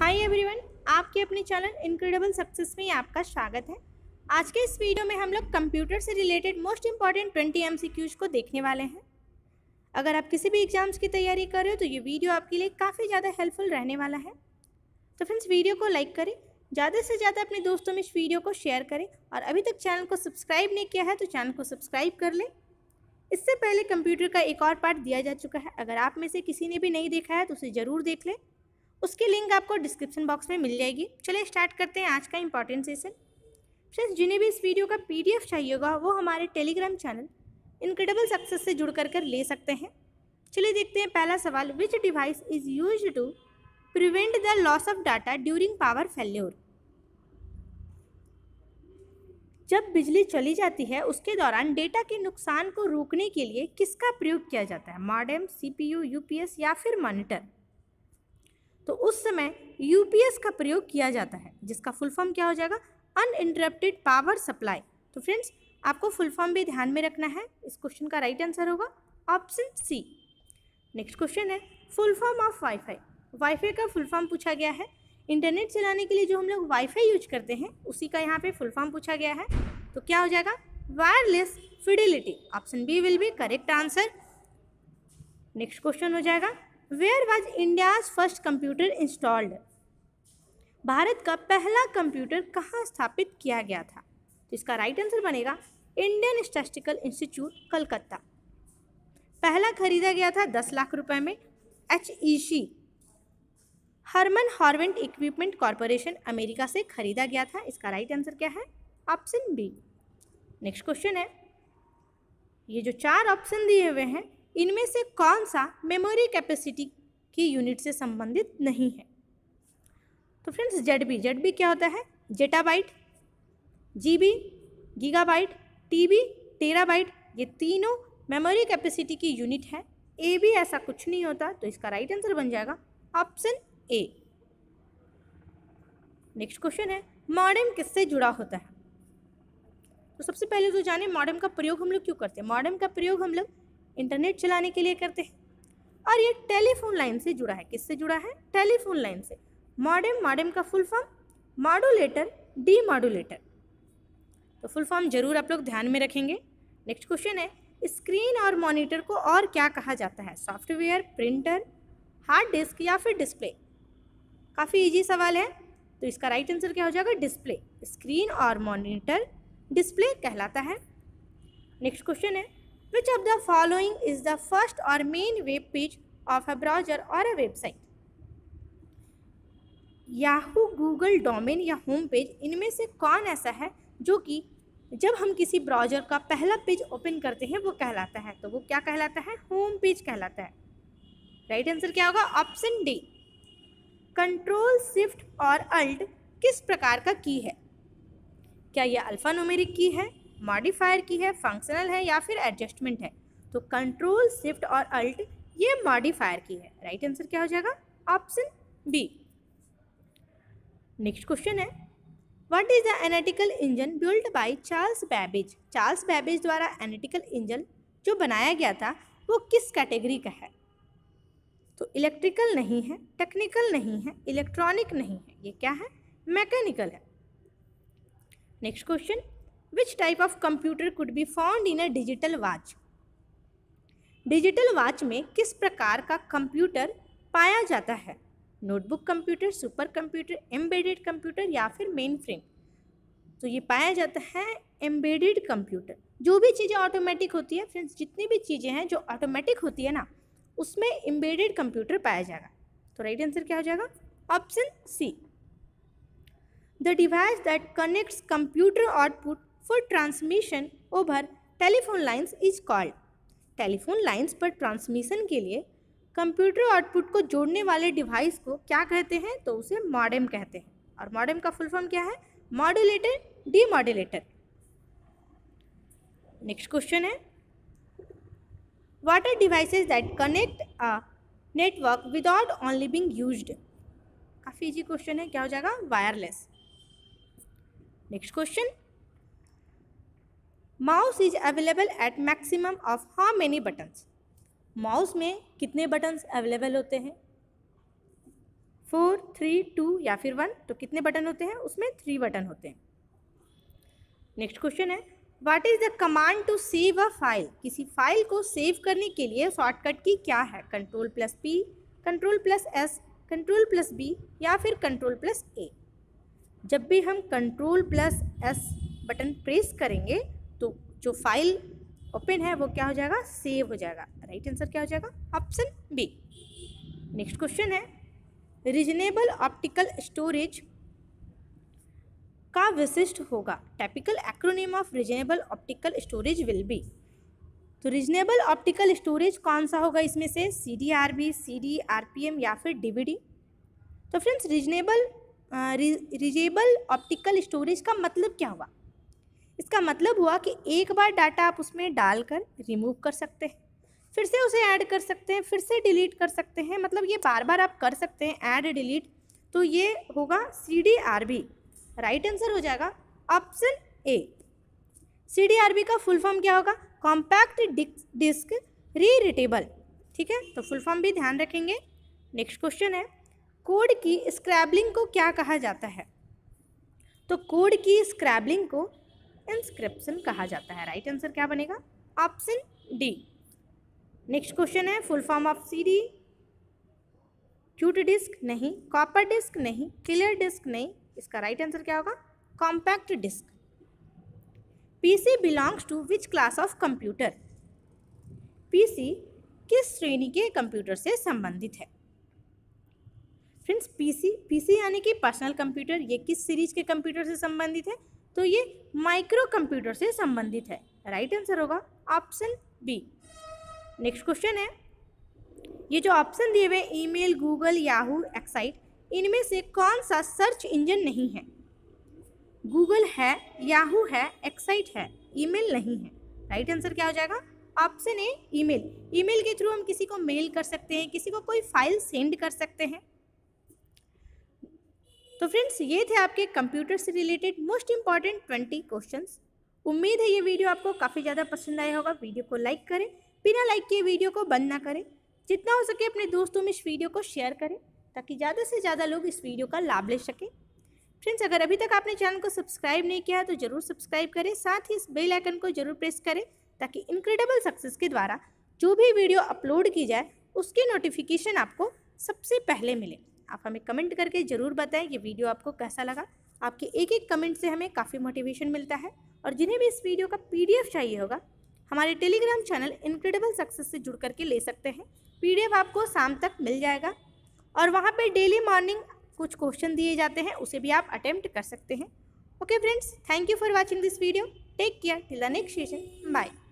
Hi everyone आपके अपने channel incredible success में आपका स्वागत है आज के इस वीडियो में हम लोग कंप्यूटर से related most important twenty M को देखने वाले हैं अगर आप किसी भी एग्जाम्स की तैयारी कर रहे हो तो ये वीडियो आपके लिए काफ़ी ज़्यादा हेल्पफुल रहने वाला है तो फ्रेंड्स वीडियो को लाइक करें ज़्यादा से ज़्यादा अपने दोस्तों में इस वीडियो को शेयर करें और अभी तक चैनल को सब्सक्राइब नहीं किया है तो चैनल को सब्सक्राइब कर लें इससे पहले कंप्यूटर का एक और पार्ट दिया जा चुका है अगर आप में से किसी ने भी नहीं देखा है तो उसे ज़रूर देख लें उसकी लिंक आपको डिस्क्रिप्शन बॉक्स में मिल जाएगी चलिए स्टार्ट करते हैं आज का इंपॉर्टेंट सेशन फ्रेंड्स जिन्हें भी इस वीडियो का पी चाहिए होगा वो हमारे टेलीग्राम चैनल इनक्रेडिबल सक्सेस से जुड़ कर कर ले सकते हैं चलिए देखते हैं पहला सवाल which device is use to prevent the loss of data during power failure जब बिजली चली जाती है उसके दौरान डेटा के नुकसान को रोकने के लिए किसका प्रयोग किया जाता है मॉडेम सीपीयू यूपीएस या फिर मॉनिटर तो उस समय यूपीएस का प्रयोग किया जाता है जिसका फुल फॉर्म क्या हो जाएगा अनइंटरप्टेड पावर सप्लाई तो फ्रेंड्स आपको फुल फॉर्म भी ध्यान में रखना है इस क्वेश्चन का राइट आंसर होगा ऑप्शन सी नेक्स्ट क्वेश्चन है full form of WiFi WiFi का फुल फॉर्म पूछा गया है इंटरनेट चलाने के लिए जो हम लोग वाईफाई यूज करते हैं उसी का यहाँ पे फुल फॉर्म पूछा गया है तो क्या हो जाएगा wireless fidelity option B will be correct answer next question हो जाएगा where was India's first computer installed भारत का पहला कंप्यूटर कहाँ स्थापित किया गया था इसका राइट आंसर बनेगा इंडियन स्टेस्टिकल इंस्टीट्यूट कलकत्ता पहला खरीदा गया था दस लाख रुपए में एच ई सी हरमन हॉर्वेंट इक्विपमेंट कॉरपोरेशन अमेरिका से खरीदा गया था इसका राइट आंसर क्या है ऑप्शन बी नेक्स्ट क्वेश्चन है ये जो चार ऑप्शन दिए हुए हैं इनमें से कौन सा मेमोरी कैपेसिटी की यूनिट से संबंधित नहीं है तो friends Z B Z B क्या होता है zettabyte GB gigabyte TB terabyte ये तीनों मेमोरी कैपेसिटी की यूनिट है ए भी ऐसा कुछ नहीं होता तो इसका राइट आंसर बन जाएगा ऑप्शन ए नेक्स्ट क्वेश्चन है मॉडेम किससे जुड़ा होता है तो सबसे पहले तो जाने मॉडेम का प्रयोग हम लोग क्यों करते हैं मॉडेम का प्रयोग हम लोग इंटरनेट चलाने के लिए करते हैं और ये टेलीफोन लाइन से जुड़ा है किससे जुड़ा है टेलीफोन लाइन से मॉडेम मॉडेम का full form modulator demodulator तो फुल फॉर्म जरूर आप लोग ध्यान में रखेंगे नेक्स्ट क्वेश्चन है स्क्रीन और मॉनिटर को और क्या कहा जाता है सॉफ्टवेयर प्रिंटर हार्ड डिस्क या फिर डिस्प्ले काफ़ी इजी सवाल है तो इसका राइट आंसर क्या हो जाएगा डिस्प्ले स्क्रीन और मॉनिटर डिस्प्ले कहलाता है नेक्स्ट क्वेश्चन है Which of the following is the first or main web page of a browser or a website? Yahoo Google domain या होम पेज इनमें से कौन ऐसा है जो कि जब हम किसी ब्राउज़र का पहला पेज ओपन करते हैं वो कहलाता है तो वो क्या कहलाता है होम पेज कहलाता है राइट आंसर क्या होगा ऑप्शन डी कंट्रोल शिफ्ट और अल्ट किस प्रकार का की है क्या यह अल्फ़ा नोमेरिक की है मॉडिफायर की है फंक्शनल है या फिर एडजस्टमेंट है तो कंट्रोल शिफ्ट और अल्ट ये मॉडिफायर की है राइट right आंसर क्या हो जाएगा ऑप्शन बी नेक्स्ट क्वेश्चन है what is the analytical engine built by Charles Babbage Charles Babbage द्वारा एनेटिकल इंजन जो बनाया गया था वो किस कैटेगरी का है तो इलेक्ट्रिकल नहीं है टेक्निकल नहीं है इलेक्ट्रॉनिक नहीं है ये क्या है मैकेनिकल है next question which type of computer could be found in a digital watch digital watch में किस प्रकार का कंप्यूटर पाया जाता है notebook computer super computer embedded computer या फिर मेन फ्रेम तो ये पाया जाता है एम्बेडेड कंप्यूटर जो भी चीज़ें ऑटोमेटिक होती है फ्रेंड्स जितनी भी चीज़ें हैं जो ऑटोमेटिक होती है ना उसमें एम्बेडेड कंप्यूटर पाया जाएगा तो राइट आंसर क्या हो जाएगा option C the device that connects computer output for transmission over telephone lines is called telephone lines पर ट्रांसमिशन के लिए कंप्यूटर आउटपुट को जोड़ने वाले डिवाइस को क्या कहते हैं तो उसे मॉडेम कहते हैं और मॉडेम का फुल फॉर्म क्या है मॉड्यूलेटर डीमॉड्यूलेटर नेक्स्ट क्वेश्चन है what are devices that connect a network without only being use काफ़ी इजी क्वेश्चन है क्या हो जाएगा wireless next question mouse is available at maximum of how many buttons mouse में कितने बटन्स अवेलेबल होते हैं फोर थ्री टू या फिर वन तो कितने बटन होते हैं उसमें थ्री बटन होते हैं नेक्स्ट क्वेश्चन है what is the command to save a file किसी फाइल को सेव करने के लिए शॉर्टकट की क्या है control plus P control plus S control plus B या फिर कंट्रोल प्लस ए जब भी हम control plus S button press करेंगे तो जो फाइल ओपन है वो क्या हो जाएगा सेव हो जाएगा राइट आंसर क्या हो जाएगा ऑप्शन बी नेक्स्ट क्वेश्चन है रीजनेबल ऑप्टिकल स्टोरेज का विशिष्ट होगा typical acronym of reasonable optical storage will be तो रीजनेबल ऑप्टिकल स्टोरेज कौन सा होगा इसमें से C D R B C D R P M या फिर डी वी डी तो friends reasonable reasonable optical storage का मतलब क्या हुआ इसका मतलब हुआ कि एक बार डाटा आप उसमें डालकर रिमूव कर सकते हैं फिर से उसे ऐड कर सकते हैं फिर से डिलीट कर सकते हैं मतलब ये बार बार आप कर सकते हैं ऐड डिलीट तो ये होगा C D R B right answer हो जाएगा option A C D R B का फुल फॉर्म क्या होगा कॉम्पैक्ट डिस्क री रिटेबल ठीक है तो फुल फॉर्म भी ध्यान रखेंगे नेक्स्ट क्वेश्चन है कोड की स्क्रैबलिंग को क्या कहा जाता है तो कोड की स्क्रैबलिंग को इंस्क्रिप्शन कहा जाता है राइट आंसर क्या बनेगा ऑप्शन डी नेक्स्ट क्वेश्चन है full form of CD cute disc नहीं कॉपर डिस्क नहीं क्लियर डिस्क नहीं इसका राइट आंसर क्या होगा compact disc PC belongs to which class of computer PC किस श्रेणी के कंप्यूटर से संबंधित है फ्रेंड्स पीसी पीसी यानी कि पर्सनल कंप्यूटर ये किस सीरीज के कंप्यूटर से संबंधित है तो ये माइक्रो कंप्यूटर से संबंधित है राइट आंसर होगा ऑप्शन बी नेक्स्ट क्वेश्चन है ये जो ऑप्शन दिए हुए ईमेल गूगल याहू एक्साइट इनमें से कौन सा सर्च इंजन नहीं है गूगल है याहू है एक्साइट है ईमेल नहीं है राइट आंसर क्या हो जाएगा ऑप्शन ए ईमेल ईमेल के थ्रू हम किसी को मेल कर सकते हैं किसी को कोई फाइल सेंड कर सकते हैं तो फ्रेंड्स ये थे आपके कंप्यूटर से related most important twenty question उम्मीद है ये वीडियो आपको काफ़ी ज़्यादा पसंद आया होगा वीडियो को लाइक करें बिना लाइक किए वीडियो को बंद ना करें जितना हो सके अपने दोस्तों में इस वीडियो को शेयर करें ताकि ज़्यादा से ज़्यादा लोग इस वीडियो का लाभ ले सकें फ्रेंड्स अगर अभी तक आपने चैनल को सब्सक्राइब नहीं किया तो ज़रूर सब्सक्राइब करें साथ ही इस बेल आइकन को ज़रूर प्रेस करें ताकि इनक्रेडिबल सक्सेस के द्वारा जो भी वीडियो अपलोड की जाए उसकी नोटिफिकेशन आपको सबसे पहले मिले आप हमें कमेंट करके ज़रूर बताएं कि वीडियो आपको कैसा लगा आपके एक एक कमेंट से हमें काफ़ी मोटिवेशन मिलता है और जिन्हें भी इस वीडियो का पी चाहिए होगा हमारे टेलीग्राम चैनल इनक्रेडिबल सक्सेस से जुड़ करके ले सकते हैं पी आपको शाम तक मिल जाएगा और वहाँ पर डेली मॉर्निंग कुछ क्वेश्चन दिए जाते हैं उसे भी आप अटैम्प्ट कर सकते हैं okay friends thank you for watching this video take care till the next session bye